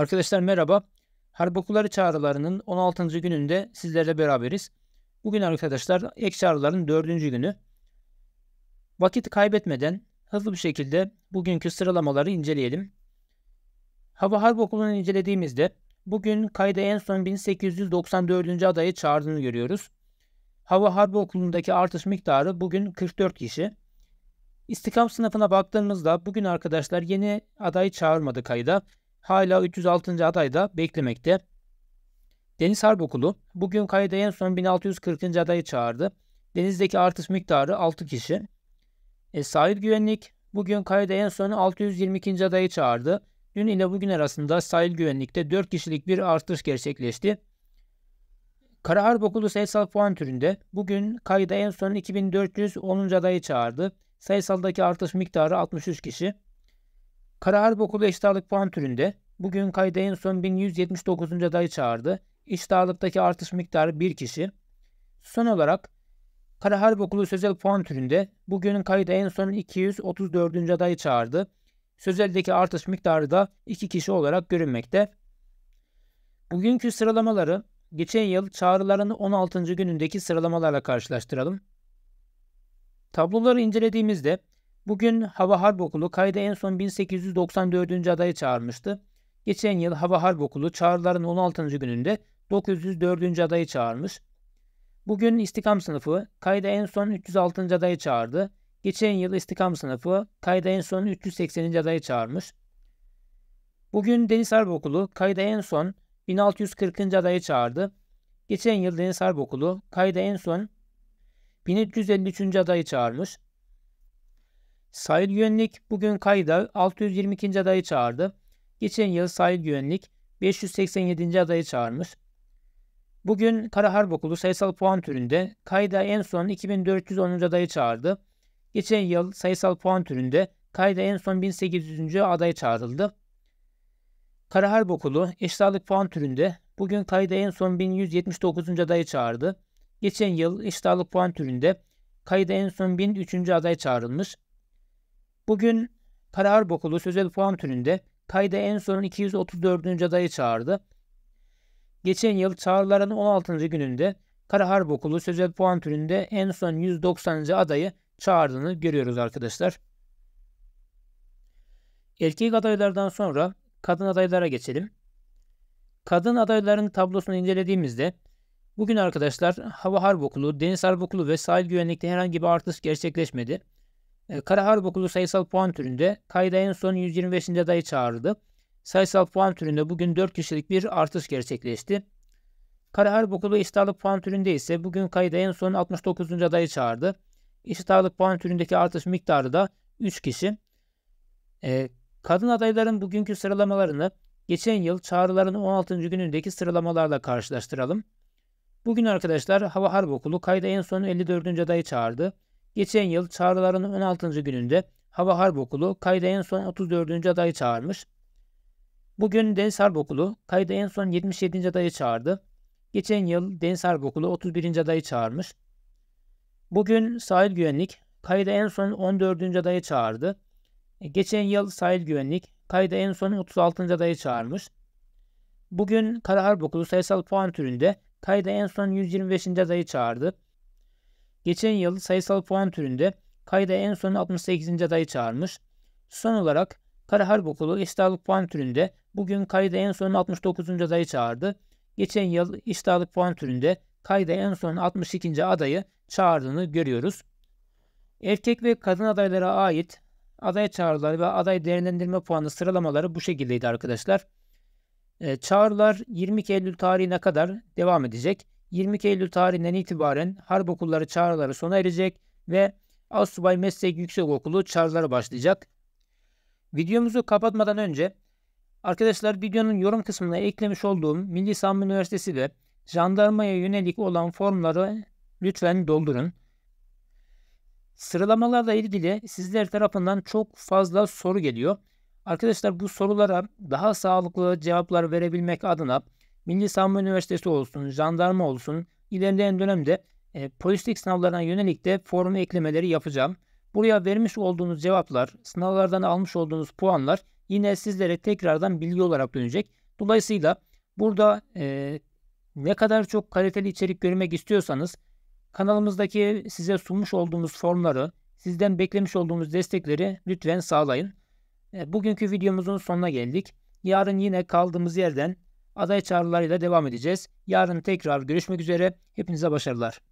Arkadaşlar merhaba. Harp okulları çağrılarının 16. gününde sizlerle beraberiz. Bugün arkadaşlar ek çağrıların 4. günü. Vakit kaybetmeden hızlı bir şekilde bugünkü sıralamaları inceleyelim. Hava Harp Okulu'nu incelediğimizde bugün kayda en son 1894. adayı çağırdığını görüyoruz. Hava Harbi Okulu'ndaki artış miktarı bugün 44 kişi. İstikam sınıfına baktığımızda bugün arkadaşlar yeni aday çağırmadı kayda hala 306. adayda beklemekte. Deniz Harp Okulu bugün kayda en son 1640. adayı çağırdı. Denizdeki artış miktarı 6 kişi. E, sahil güvenlik bugün kayda en son 622. adayı çağırdı. Dün ile bugün arasında sahil güvenlikte 4 kişilik bir artış gerçekleşti. Kara Harp Okulu sayısal puan türünde bugün kayda en son 2410. adayı çağırdı. Sayısaldaki artış miktarı 63 kişi. Kara Harp Okulu puan türünde bugün kayda en son 1179. adayı çağırdı. Eşit artış miktarı 1 kişi. Son olarak Kara Harp Okulu sözel puan türünde bugün kayda en son 234. adayı çağırdı. Sözeldeki artış miktarı da 2 kişi olarak görünmekte. Bugünkü sıralamaları geçen yıl çağrıların 16. günündeki sıralamalarla karşılaştıralım. Tabloları incelediğimizde Bugün Hava Harp Okulu kayda en son 1894. adayı çağırmıştı. Geçen yıl Hava Harp Okulu çağrıların 16. gününde 904. adayı çağırmış. Bugün İstikam sınıfı kayda en son 306. adayı çağırdı. Geçen yıl İstikam sınıfı kayda en son 380. adayı çağırmış. Bugün Deniz Harp Okulu kayda en son 1640. adayı çağırdı. Geçen yıl Deniz Harp Okulu kayda en son 1353. adayı çağırmış. Sahil Güvenlik bugün kayda 622. adayı çağırdı. Geçen yıl Sahil Güvenlik 587. adayı çağırmış. Bugün Kara Harp Okulu sayısal puan türünde kayda en son 2410. adayı çağırdı. Geçen yıl sayısal puan türünde kayda en son 1800. aday çağrıldı. Kara Harp Okulu eşit puan türünde bugün kayda en son 1179. adayı çağırdı. Geçen yıl eşit puan türünde kayda en son 1003. aday çağrılmış. Bugün Karar Bokulu sözel puan türünde kayda en son 234. adayı çağırdı. Geçen yıl çağrıların 16. gününde Kara bokulu Okulu sözel puan türünde en son 190. adayı çağırdığını görüyoruz arkadaşlar. Erkek adaylardan sonra kadın adaylara geçelim. Kadın adayların tablosunu incelediğimizde bugün arkadaşlar Hava Harp Okulu, Deniz Harp Okulu ve Sahil Güvenlikte herhangi bir artış gerçekleşmedi. Ee, Kara Harp Okulu sayısal puan türünde kayda en son 125. adayı çağırdı. Sayısal puan türünde bugün 4 kişilik bir artış gerçekleşti. Kara Harp Okulu eşit puan türünde ise bugün kayda en son 69. adayı çağırdı. Eşit puan türündeki artış miktarı da 3 kişi. E, kadın adayların bugünkü sıralamalarını geçen yıl çağrıların 16. günündeki sıralamalarla karşılaştıralım. Bugün arkadaşlar Hava Harp Okulu kayda en son 54. adayı çağırdı. Geçen yıl çağrıların 16. gününde Hava Harp Okulu kayda en son 34. adayı çağırmış. Bugün Deniz Harp Okulu kayda en son 77. adayı çağırdı. Geçen yıl Deniz Harp Okulu 31. adayı çağırmış. Bugün Sahil Güvenlik kayda en son 14. adayı çağırdı. E, geçen yıl Sahil Güvenlik kayda en son 36. adayı çağırmış. Bugün Kara Harp Okulu sayısal puan türünde kayda en son 125. adayı çağırdı. Geçen yıl sayısal puan türünde kayda en son 68. adayı çağırmış. Son olarak Kara Harp Okulu iştahlık puan türünde bugün kayda en son 69. adayı çağırdı. Geçen yıl iştahlık puan türünde kayda en son 62. adayı çağırdığını görüyoruz. Erkek ve kadın adaylara ait aday çağrıları ve aday değerlendirme puanı sıralamaları bu şekildeydi arkadaşlar. E, çağrılar 22 Eylül tarihine kadar devam edecek. 22 Eylül tarihinden itibaren harp okulları çağrıları sona erecek ve Asubay Meslek okulu çağrıları başlayacak. Videomuzu kapatmadan önce arkadaşlar videonun yorum kısmına eklemiş olduğum Milli Samimi Üniversitesi ve jandarmaya yönelik olan formları lütfen doldurun. Sıralamalarla ilgili sizler tarafından çok fazla soru geliyor. Arkadaşlar bu sorulara daha sağlıklı cevaplar verebilmek adına Milli Savunma Üniversitesi olsun, jandarma olsun ilerleyen dönemde e, polislik sınavlarına yönelik de forum eklemeleri yapacağım. Buraya vermiş olduğunuz cevaplar, sınavlardan almış olduğunuz puanlar yine sizlere tekrardan bilgi olarak dönecek. Dolayısıyla burada e, ne kadar çok kaliteli içerik görmek istiyorsanız kanalımızdaki size sunmuş olduğumuz formları, sizden beklemiş olduğumuz destekleri lütfen sağlayın. E, bugünkü videomuzun sonuna geldik. Yarın yine kaldığımız yerden aday çağrılarıyla devam edeceğiz. Yarın tekrar görüşmek üzere. Hepinize başarılar.